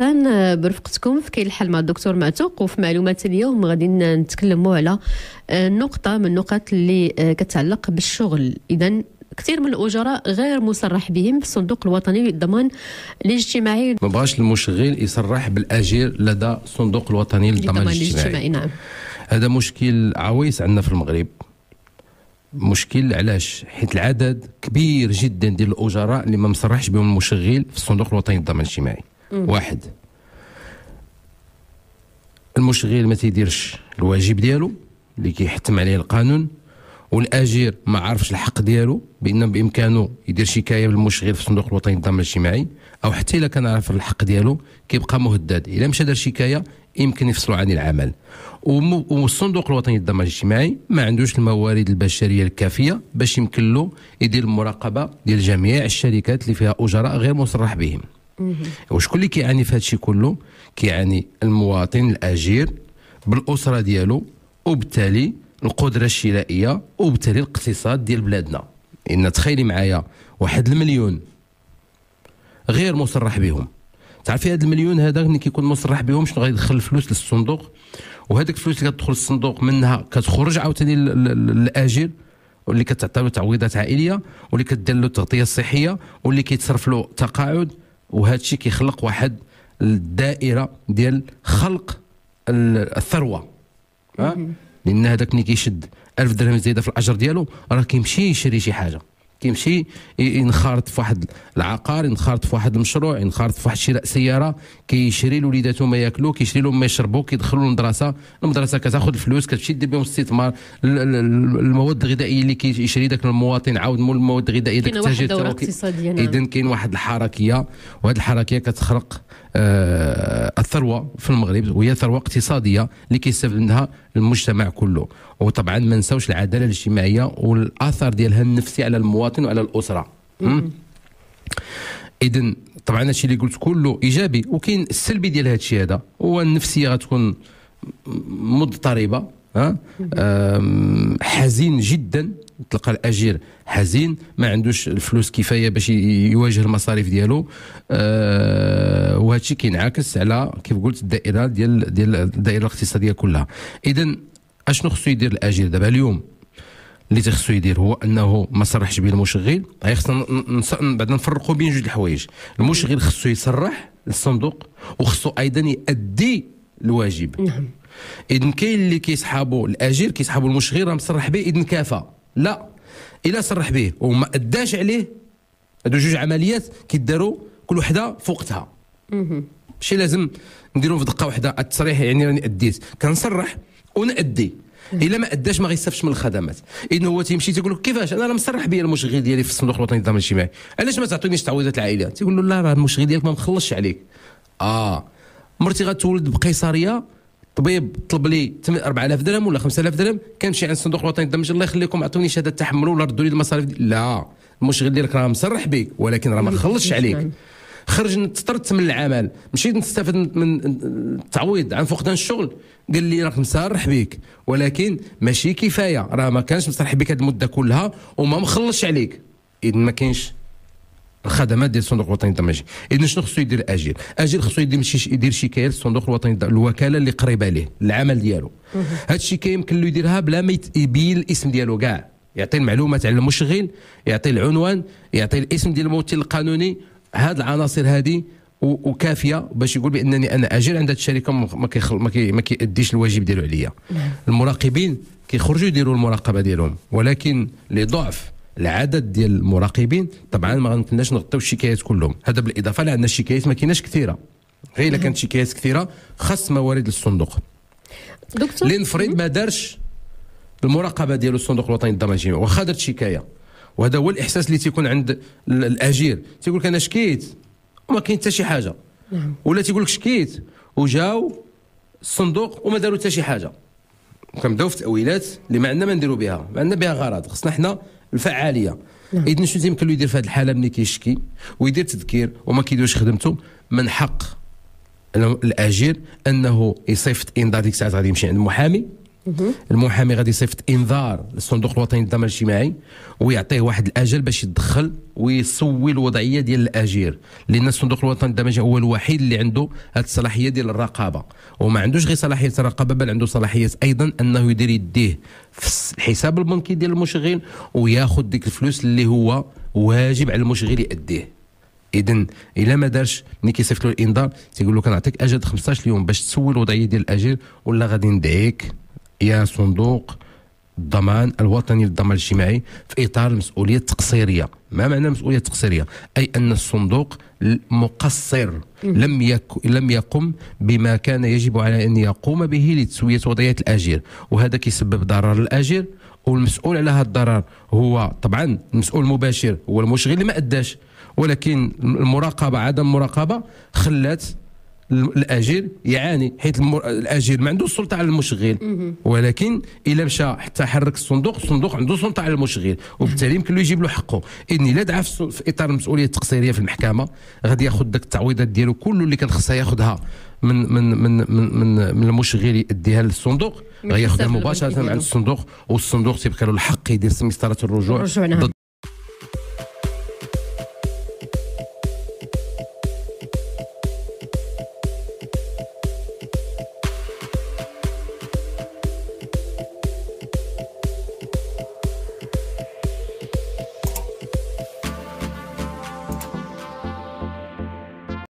اهلا برفقتكم في كاين مع الدكتور معتوق وفي معلومات اليوم غادي نتكلموا على آه، نقطه من النقط اللي آه، كتعلق بالشغل اذا كثير من الاجراء غير مصرح بهم في الصندوق الوطني للضمان الاجتماعي ما بغاش المشغل يصرح بالاجير لدى الصندوق الوطني للضمان الاجتماعي. الاجتماعي نعم هذا مشكل عويص عندنا في المغرب مشكل علاش حيت العدد كبير جدا ديال الاجراء اللي ما مصرحش بهم المشغل في الصندوق الوطني للضمان الاجتماعي واحد المشغل ما تيديرش الواجب ديالو اللي كيحتم عليه القانون والاجير ما عارفش الحق ديالو بان بامكانه يدير شكايه بالمشغل في الصندوق الوطني للضمان الاجتماعي او حتى الا كان عارف الحق ديالو كيبقى مهدد الا مشى دار شكايه يمكن يفصلوا عن العمل والصندوق الوطني للضمان الاجتماعي ما عندوش الموارد البشريه الكافيه باش يمكن له يدير المراقبه ديال جميع الشركات اللي فيها اجراء غير مصرح بهم وشكون اللي كيعاني في هادشي كله كيعاني المواطن الاجير بالاسره ديالو وبالتالي القدره الشرائيه وبالتالي الاقتصاد ديال بلادنا ان تخيلي معايا واحد المليون غير مصرح بهم تعرفي هذا المليون هذا ملي كيكون مصرح بهم شنو غيدخل الفلوس للصندوق وهذيك الفلوس اللي كتدخل للصندوق منها كتخرج عاوتاني للاجر واللي كتعطى له تعويضات عائليه واللي كدير له التغطيه الصحيه واللي كيتصرف له تقاعد وهذا الشيء كيخلق واحد الدائره ديال خلق الثروه لان هذاك اللي كيشد 1000 درهم زياده في الاجر ديالو راه كيمشي يشري شي حاجه كيمشي ينخرط في واحد العقار ينخرط في واحد المشروع ينخرط في واحد شراء سياره كيشري لوليداتو ما ياكلوا كيشري لهم ما يشربوا كيدخلوا للمدرسه المدرسه كتاخذ الفلوس كتمشي دير بهم استثمار المواد الغذائيه اللي كيشري ذاك المواطن عاود مول المواد الغذائيه داك التاجر اذا كاين واحد الحركيه وهذه الحركيه كتخرق آه، الثروه في المغرب وهي ثروه اقتصاديه اللي كيستافد منها المجتمع كله وطبعا ما نساوش العداله الاجتماعيه والاثر ديالها النفسي على المواطن وعلى الاسره اذا طبعا هادشي اللي قلت كله ايجابي وكاين السلبي ديال هادشي هذا هو النفسيه غتكون مضطربه حزين جدا تلقى الاجير حزين ما عندوش الفلوس كفايه باش يواجه المصاريف ديالو أه وهذا الشيء كينعكس على كيف قلت الدائره ديال ديال الدائره الاقتصاديه كلها اذا اشنو خصو يدير الاجير دابا اليوم اللي تيخصو يدير هو انه ما صرحش به المشغل خصنا بعد نفرقوا بين جوج الحوايج المشغل خصو يصرح للصندوق وخصو ايضا يؤدي الواجب نعم اذا كاين اللي كيسحابوا الاجير كيسحابوا المشغل راه مصرح به اذا كافى لا الا صرح به وما اداش عليه هادو جوج عمليات كيداروا كل وحده فوقتها ماشي لازم نديرهم في دقه واحده التصريح يعني راني اديت كنصرح ونادي الا ما اداش ما غيستافش من الخدمات اذا هو تيمشي تيقول لك كيفاش انا راه مصرح بيا المشغل ديالي في الصندوق الوطني للضمان الاجتماعي علاش ما تعطينيش تعويضات العائله تيقول له لا راه المشغل ديالك ما مخلصش عليك اه مرتي غتولد بقيصريه طبيب طلب لي 4000 درهم ولا 5000 درهم كنمشي عند الصندوق الوطني الدمج الله يخليكم عطوني شهاده تحمل ولا ردوا لي المصاريف لا المشغل ديالك راه مسرح بك ولكن راه ما خلصش عليك خرج تطرت من العمل مشيت نستفد من التعويض عن فقدان الشغل قال لي راك مسرح بك ولكن ماشي كفايه راه ما كانش مسرح بك هذه المده كلها وما مخلصش عليك اذا ما كاينش الخدمات ديال الصندوق الوطني الدمجي اذا شنو خصو يدير اجيل اجيل خصو يدير يدير شكايه للصندوق الوطني الوكاله اللي قريبه ليه العمل ديالو هاد الشكايه يمكن له يديرها بلا ما يبين الاسم ديالو كاع يعطي المعلومات على المشغل يعطي العنوان يعطي الاسم ديال الممثل القانوني هاد العناصر هذه وكافيه باش يقول بانني انا اجير عند الشركه ما كيخل ما كيأديش الواجب ديالو عليا المراقبين كيخرجوا يديروا المراقبه ديالهم ولكن لضعف العدد ديال المراقبين طبعا ما غنتناش نغطيو الشكايات كلهم هذا بالاضافه لان الشكايات ما كايناش كثيره غير الا كانت شكايات كثيره خاص موارد للصندوق دكتور لنفرض ما دارش المراقبه ديالو الصندوق الوطني للضمان الاجتماعي واخا درت شكايه وهذا هو الاحساس اللي تيكون عند الاجير تيقول لك انا شكيت وما كاين حتى شي حاجه نعم. ولا تيقول لك شكيت وجاو الصندوق وما داروا حتى شي حاجه كنبداو في تاويلات اللي ما عندنا ما نديروا بها ما عندنا بها غرض خصنا حنا الفعاليه نعم. اذا شنو تيمكن له يدير في هذه الحاله ملي كيشكي ويدير تذكير وما كيديرش خدمته من حق الاجير انه يصيفط انذار ديك الساعات غادي يمشي عند المحامي المحامي غادي يصيفط انذار للصندوق الوطني للضمان الاجتماعي ويعطيه واحد الاجل باش يتدخل ويسوي الوضعيه ديال الاجير لان الصندوق الوطني للضمان هو الوحيد اللي عنده هذه الصلاحيه ديال الرقابه وما عندوش غير صلاحيه الرقابه بل عنده صلاحيه ايضا انه يدير يديه في الحساب البنكي ديال المشغل وياخذ ديك الفلوس اللي هو واجب على المشغل يأديه اذا الا ما دارش ملي كيصيفط له الانذار تيقول له كنعطيك اجل 15 يوم باش تسوي الوضعيه ديال الاجير ولا غادي ندعيك يعني صندوق الضمان الوطني للضمان الاجتماعي في اطار المسؤوليه التقصيريه ما معنى المسؤوليه التقصيريه اي ان الصندوق مقصر لم يك... لم يقم بما كان يجب على ان يقوم به لتسويه وضعيه الاجير وهذا كيسبب ضرر للاجير والمسؤول على هذا الضرر هو طبعا المسؤول المباشر هو المشغل اللي ما اداش ولكن المراقبه عدم المراقبه خلات الاجير يعاني حيت المر... الاجير ما عندوش سلطه على المشغل ولكن الا مشى حتى حرك الصندوق الصندوق عنده سلطه على المشغل وبالتالي يمكن له يجيب له حقه اذن الا دعا في اطار المسؤوليه التقصيريه في المحكمه غادي ياخذ داك التعويضات ديالو كله اللي كان خصها ياخذها من من من من من, من المشغل يديها للصندوق غياخذها مباشره عند الصندوق والصندوق تيبقى له الحق يدير مسطره الرجوع